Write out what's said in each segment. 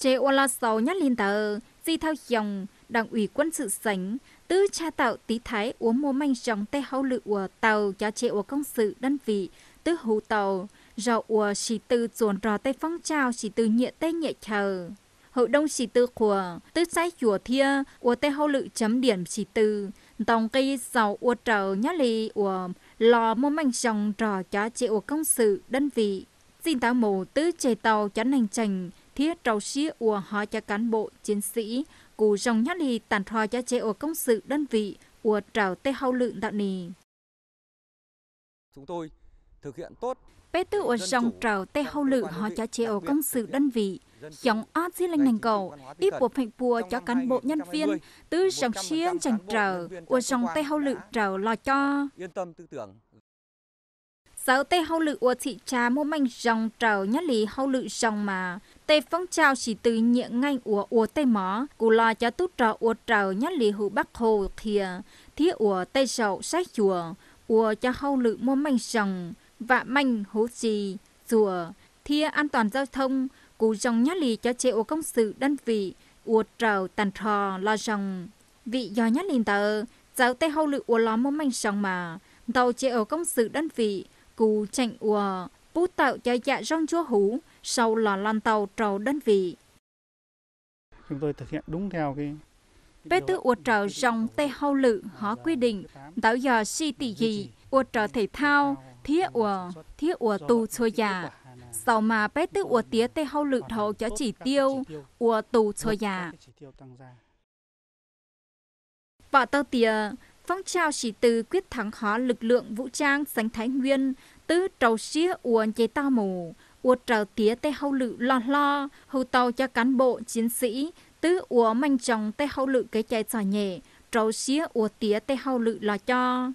chế ô la sáu nhát linh tờ, di thao dòng, đảng ủy quân sự sánh, tứ cha tạo tí thái uống mua manh dòng tay hậu lự ủa tàu cho chế ủa công sự đơn vị, tứ hữu tàu, rào ủa chỉ từ chuồn rò tay phong trào chỉ từ nhẹ tê nhẹ chờ. Hậu đông chỉ từ của, tứ trái chùa thia, ủa tay hậu lự chấm điểm chỉ từ, tòng cây rào ủa trầu nhát lì ủa lò mua manh dòng trò cho chế ủa công sự đơn vị. Xin táo mổ tứ chế tàu chán hành chành, thiết trâu xí ùa họ cho cán bộ chiến sĩ cụ dòng nhát lì tàn thò cho chế ổ công sự đơn vị ùa trào tê hậu lựng đạo nì chúng tôi thực hiện tốt bé tư ở dòng trào tê hậu lự họ cho chế ổ công sự đơn vị chống át di lanh nành cầu ít bộ phạnh bùa cho cán bộ nhân viên tứ dòng xiên chẳng trào ở dòng tê hậu lự trào lo cho yên tâm tư tưởng sáu tê hậu lự ua thị trà mô manh dòng trầu nhất lý hậu lự dòng mà tê phong trào chỉ từ nhiệm ngành ua ua tê mỏ cù lo cho tút trò ua trầu nhất lý hữu bắc hồ thìa thí ua tê sầu sách chùa ua cho hậu lự mô manh dòng và manh hố trì chùa thia an toàn giao thông cù dòng nhất lý cho chế ua công sự đơn vị ua trầu tàn trò lo dòng vị do nhất lý tờ giáo tê hậu lự ua ló mô manh dòng mà tàu chế ở công sự đơn vị cụ chạy ùa, bú tạo cho dạ rong chúa hú, sau là lan tàu trầu đơn vị. Chúng tôi thực hiện đúng theo cái Bé tư ủa trợ dòng tê hâu lự họ quy định tạo giờ si tỷ gì ủa trợ thể thao thiết ủa thiết ủa tù chua già sau mà bé tư ủa tía tê hâu lự thầu cho chỉ tiêu ủa tù chua già vợ tao tía phong trào sĩ tử quyết thắng hóa lực lượng vũ trang sánh thái nguyên tứ trầu xía uốn chế tao mù uốn trầu tía tê hậu lự lo lo hậu tàu cho cán bộ chiến sĩ tứ uốn manh chồng tê hậu lự cái chạy trò nhẹ trầu xía uốn tía tê hậu lự lo cho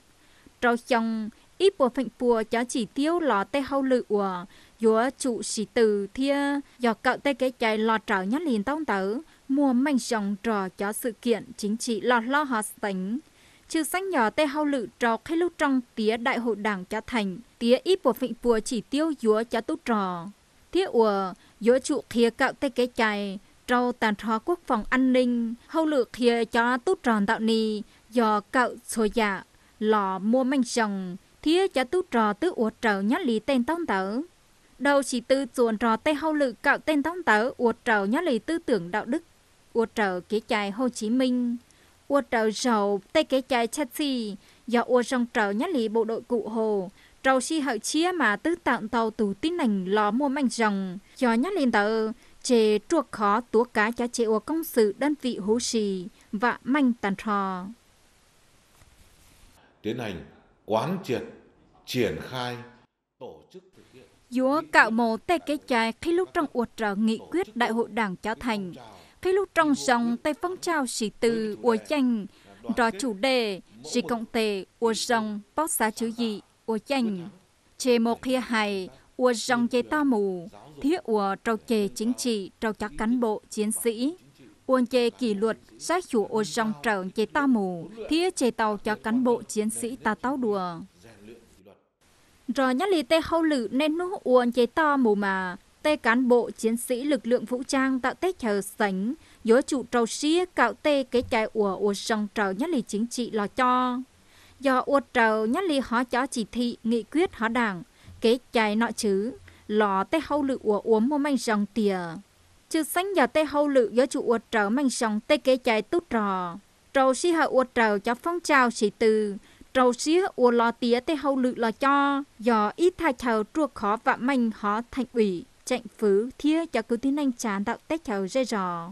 trầu chồng ít bùa phệnh bùa cho chỉ tiêu lò tê hậu lự uốn dúa trụ sĩ tử thia do cậu tê cái chạy lò trào nhất liền tông tử mua manh chồng trò cho sự kiện chính trị lo lo họ sánh chứ sách nhỏ tê hao lự trò khai lúc trong tía đại hội đảng cho thành tía ít bộ phịnh bùa chỉ tiêu dúa cho tốt trò thiết ủa dúa trụ khía cạo tê kế chạy trâu tàn trò quốc phòng an ninh hao lự khía cho tốt tròn tạo ni do cạo số dạ lò mua manh chồng thiết cho tốt trò tứ ủa trở nhát lý tên tông tử đầu chỉ tư chuồn trò tê hao lự cạo tên tông tử ủa trở nhát lý tư tưởng đạo đức ủa trở kế chạy Hồ Chí Minh ua trầu rầu tay cái chai chát gì do ua trong trầu nhất lý bộ đội cụ hồ trầu si hậu chia mà tư tặng tàu tù tin nành lò mua mảnh rồng do nhất lên tờ chế chuộc khó túa cá cho chế ua công sự đơn vị hú xì và manh tàn trò tiến hành quán triệt triển khai tổ chức thực hiện Dúa cạo mồ tay cái chai khi lúc trong uột trở nghị quyết đại hội đảng cho Thành Phía lúc trong dòng tay phong trào sĩ từ ua chanh, rõ chủ đề sĩ cộng tề ua dòng bóc xá chữ gì ua chanh. Chê một kia hài ua dòng chê to mù, thiết ua trâu chê chính trị trâu các cán bộ chiến sĩ. Uôn chê kỷ luật sát chủ ô dòng trở chê ta mù, thiết chê tàu cho cán bộ chiến sĩ ta táo đùa. Rồi nhắc lì tê hâu lự nên nú uôn chê ta mù mà, tê cán bộ chiến sĩ lực lượng vũ trang tạo tê chờ sánh, gió chủ trầu xia cạo tê cái chạy ủa ủa sông trầu nhất lì chính trị lò cho. Do ủa trầu nhất lì họ cho chỉ thị, nghị quyết họ đảng, cái chạy nọ chứ, lò tê hâu lự ủa uống mua manh dòng tìa. Chứ sánh giờ tê hâu lự gió chủ ủa trầu manh dòng tê cái chạy tốt trò. Trầu xí hạ ủa trầu cho phong trào chỉ từ, trâu xí ua lo tía tê hâu lự lo cho, do ít thay chào trua khó và manh họ thành ủy chạy phứ thia cho cứ tiến anh chán tạo tách cháu dây rò